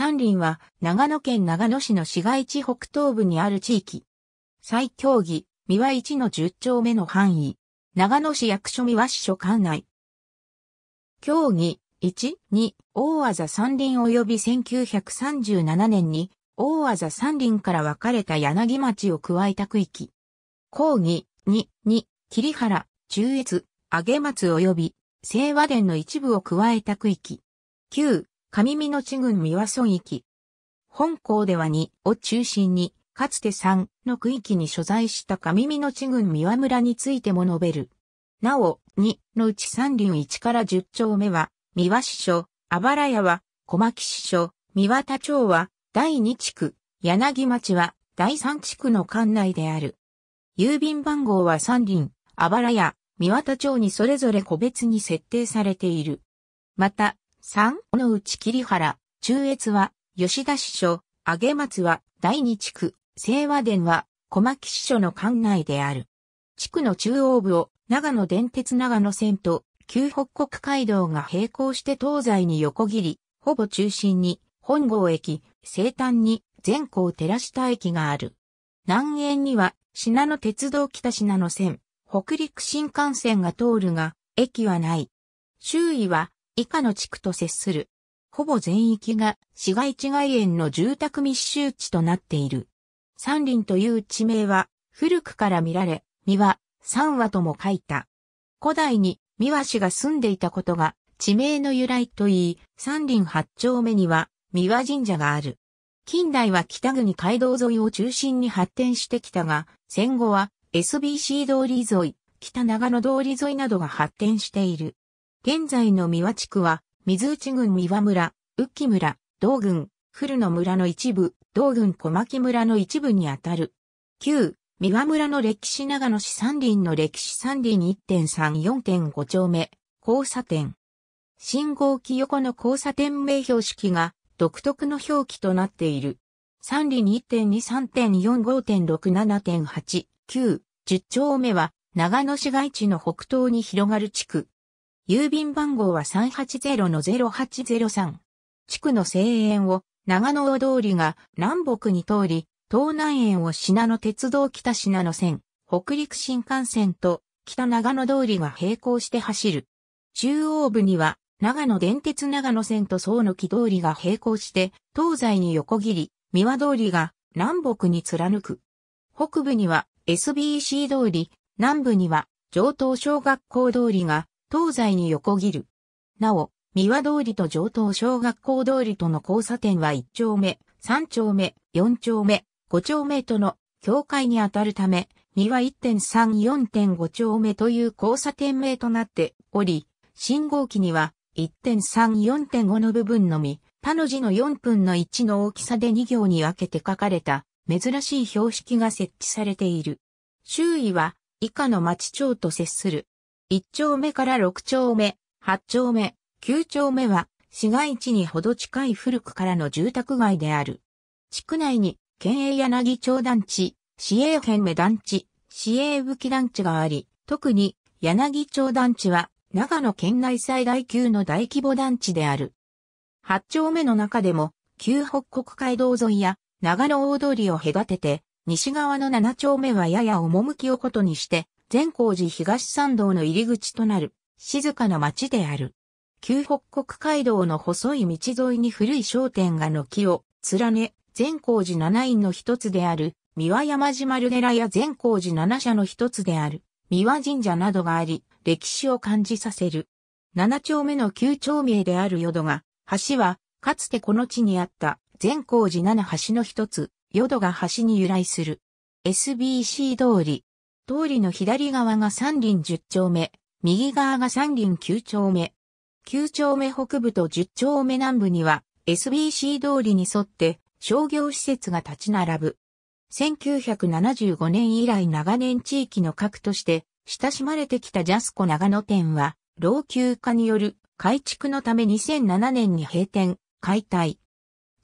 山林は長野県長野市の市街地北東部にある地域。最競技、三輪一の10丁目の範囲。長野市役所三輪市所管内。競技、1、2、大技山林及び1937年に大技山林から分かれた柳町を加えた区域。講義2、2、霧原、中越、上松及び清和殿の一部を加えた区域。9、上美濃地郡三輪村域。本校では2を中心に、かつて3の区域に所在した上美濃地郡三輪村についても述べる。なお、2のうち三輪1から10丁目は、三輪支所、あばら屋は、小牧支所、三輪田町は、第2地区、柳町は、第3地区の管内である。郵便番号は三輪、あばら屋、三輪田町にそれぞれ個別に設定されている。また、三、尾う内桐原、中越は、吉田市所、上松は、第二地区、清和殿は、小牧市所の管内である。地区の中央部を、長野電鉄長野線と、旧北国街道が並行して東西に横切り、ほぼ中心に、本郷駅、西端に、全校寺下駅がある。南縁には、品野鉄道北品野線、北陸新幹線が通るが、駅はない。周囲は、以下の地区と接する。ほぼ全域が市街地外縁の住宅密集地となっている。山林という地名は古くから見られ、三輪、三和とも書いた。古代に三輪氏が住んでいたことが地名の由来といい、山林八丁目には三輪神社がある。近代は北国街道沿いを中心に発展してきたが、戦後は SBC 通り沿い、北長野通り沿いなどが発展している。現在の三和地区は、水内郡三和村、宇木村、道郡、古野村の一部、道郡小牧村の一部にあたる。旧、三輪村の歴史長野市山林の歴史山林1.34.5丁目、交差点。信号機横の交差点名標識が独特の表記となっている。三林1.23.45.67.8、9、10丁目は長野市街地の北東に広がる地区。郵便番号は380-0803。地区の西園を長野大通りが南北に通り、東南園を品野鉄道北品野線、北陸新幹線と北長野通りが並行して走る。中央部には長野電鉄長野線と総の木通りが並行して、東西に横切り、三輪通りが南北に貫く。北部には SBC 通り、南部には上東小学校通りが東西に横切る。なお、三輪通りと上東小学校通りとの交差点は1丁目、3丁目、4丁目、5丁目との境界にあたるため、三は1.34.5丁目という交差点名となっており、信号機には1.34.5の部分のみ、他の字の4分の1の大きさで2行に分けて書かれた珍しい標識が設置されている。周囲は以下の町町と接する1丁目から6丁目、8丁目、9丁目は市街地にほど近い古くからの住宅街である。地区内に県営柳町団地、市営辺目団地、市営武器団地があり、特に柳町団地は長野県内最大級の大規模団地である。8丁目の中でも、旧北国街道沿いや長野大通りを隔てて、西側の7丁目はやや趣をことにして、善光寺東参道の入り口となる静かな町である。旧北国街道の細い道沿いに古い商店が軒を連ね、善光寺七院の一つである、三輪山島ネ寺や善光寺七社の一つである、三輪神社などがあり、歴史を感じさせる。七丁目の旧丁名である淀が、橋は、かつてこの地にあった善光寺七橋の一つ、淀が橋に由来する。SBC 通り、通りの左側が三輪十丁目、右側が三輪九丁目。九丁目北部と十丁目南部には SBC 通りに沿って商業施設が立ち並ぶ。1975年以来長年地域の核として親しまれてきたジャスコ長野店は老朽化による改築のため2007年に閉店、解体、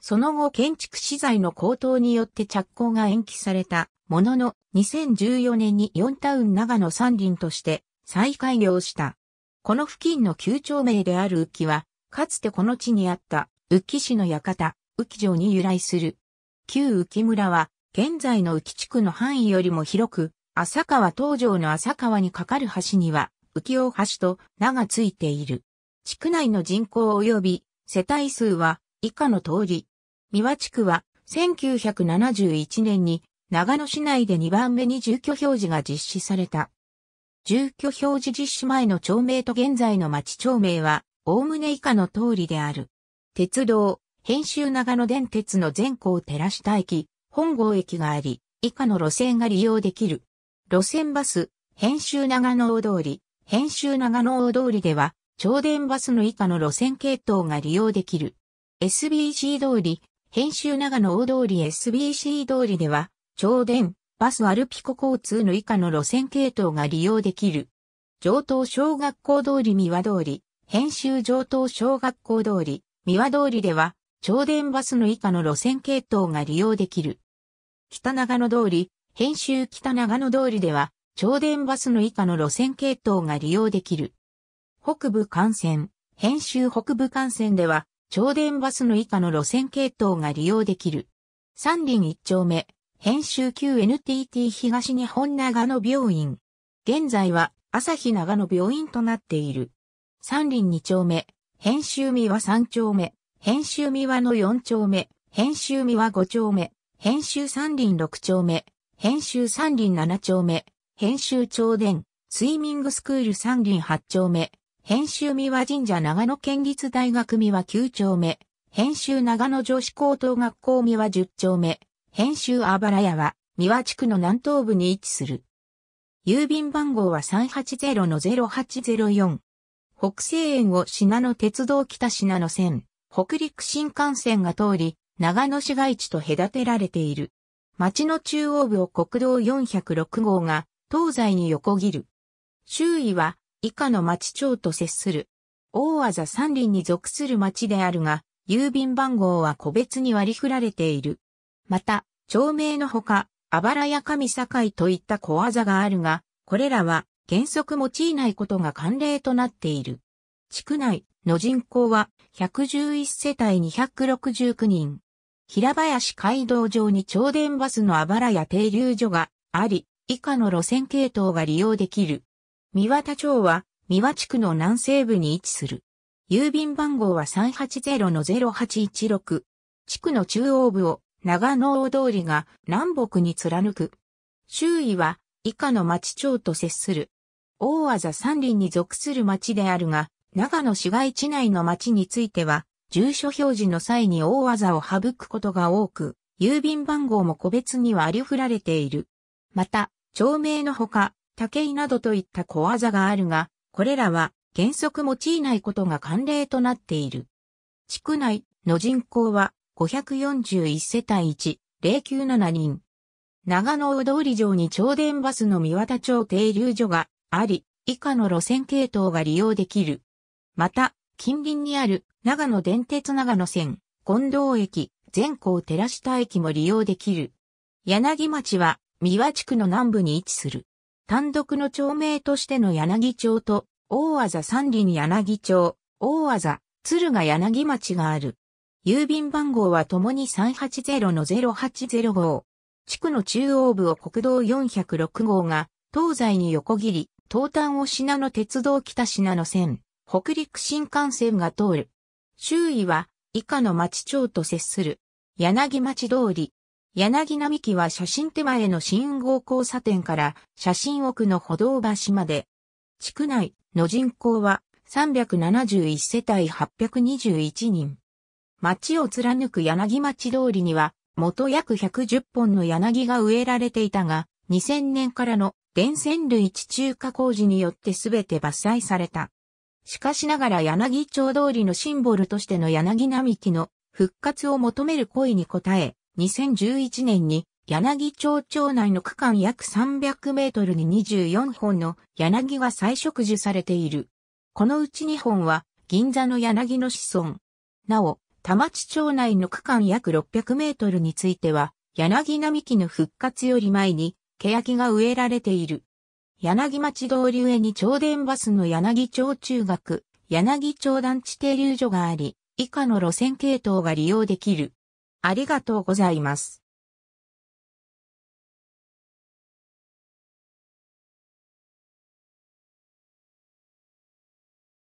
その後建築資材の高騰によって着工が延期されたものの2014年に4タウン長野山林として再開業した。この付近の旧町名である浮きは、かつてこの地にあった浮き市の館、浮き城に由来する。旧浮き村は、現在の浮き地区の範囲よりも広く、浅川東城の浅川に架かる橋には、浮世大橋と名がついている。地区内の人口及び世帯数は以下の通り、三和地区は1971年に長野市内で2番目に住居表示が実施された。住居表示実施前の町名と現在の町町名は、おおむね以下の通りである。鉄道、編集長野電鉄の全校寺下駅、本郷駅があり、以下の路線が利用できる。路線バス、編集長野大通り、編集長野大通りでは、超電バスの以下の路線系統が利用できる。SBC 通り、編集長野大通り SBC 通りでは、超電、バスアルピコ交通の以下の路線系統が利用できる。上東小学校通り三輪通り、編集上東小学校通り、三輪通りでは、超電バスの以下の路線系統が利用できる。北長野通り、編集北長野通りでは、超電バスの以下の路線系統が利用できる。北部幹線、編集北部幹線では、超電バスの以下の路線系統が利用できる。三輪一丁目、編集旧 NTT 東日本長野病院。現在は朝日長野病院となっている。三輪二丁目、編集三輪三丁目、編集三輪の四丁目、編集三輪五丁目、編集三輪六丁目、編集三輪七丁目、編集超電、スイミングスクール三輪八丁目、編集三輪神社長野県立大学三輪9丁目、編集長野女子高等学校三輪10丁目、編集あばら屋は三輪地区の南東部に位置する。郵便番号は380-0804。北西園を品野鉄道北品野線、北陸新幹線が通り、長野市街地と隔てられている。町の中央部を国道406号が東西に横切る。周囲は以下の町町と接する。大和座山林に属する町であるが、郵便番号は個別に割り振られている。また、町名のほか、あばらや神境といった小技があるが、これらは原則用いないことが慣例となっている。地区内の人口は111世帯269人。平林街道上に超電バスのあばらや停留所があり、以下の路線系統が利用できる。三和田町は、三和地区の南西部に位置する。郵便番号は380-0816。地区の中央部を長野大通りが南北に貫く。周囲は以下の町町と接する。大和山林に属する町であるが、長野市街地内の町については、住所表示の際に大技を省くことが多く、郵便番号も個別に割り振られている。また、町名のほか、竹井などといった小技があるが、これらは原則用いないことが慣例となっている。地区内の人口は541世帯1、097人。長野大通城に超電バスの三和田町停留所があり、以下の路線系統が利用できる。また、近隣にある長野電鉄長野線、近藤駅、全港寺下駅も利用できる。柳町は三和地区の南部に位置する。単独の町名としての柳町と、大技三里に柳町、大技、鶴が柳町がある。郵便番号は共に380-0805号。地区の中央部を国道406号が、東西に横切り、東端を品野鉄道北品野線、北陸新幹線が通る。周囲は以下の町町と接する。柳町通り、柳並木は写真手前の新運交差点から写真奥の歩道橋まで。地区内の人口は371世帯821人。町を貫く柳町通りには元約110本の柳が植えられていたが、2000年からの電線類地中化工事によって全て伐採された。しかしながら柳町通りのシンボルとしての柳並木の復活を求める声に応え、2011年に柳町町内の区間約300メートルに24本の柳が再植樹されている。このうち2本は銀座の柳の子孫。なお、田町町内の区間約600メートルについては、柳並木の復活より前に、欅が植えられている。柳町通り上に超電バスの柳町中学、柳町団地停留所があり、以下の路線系統が利用できる。ありがとうございます。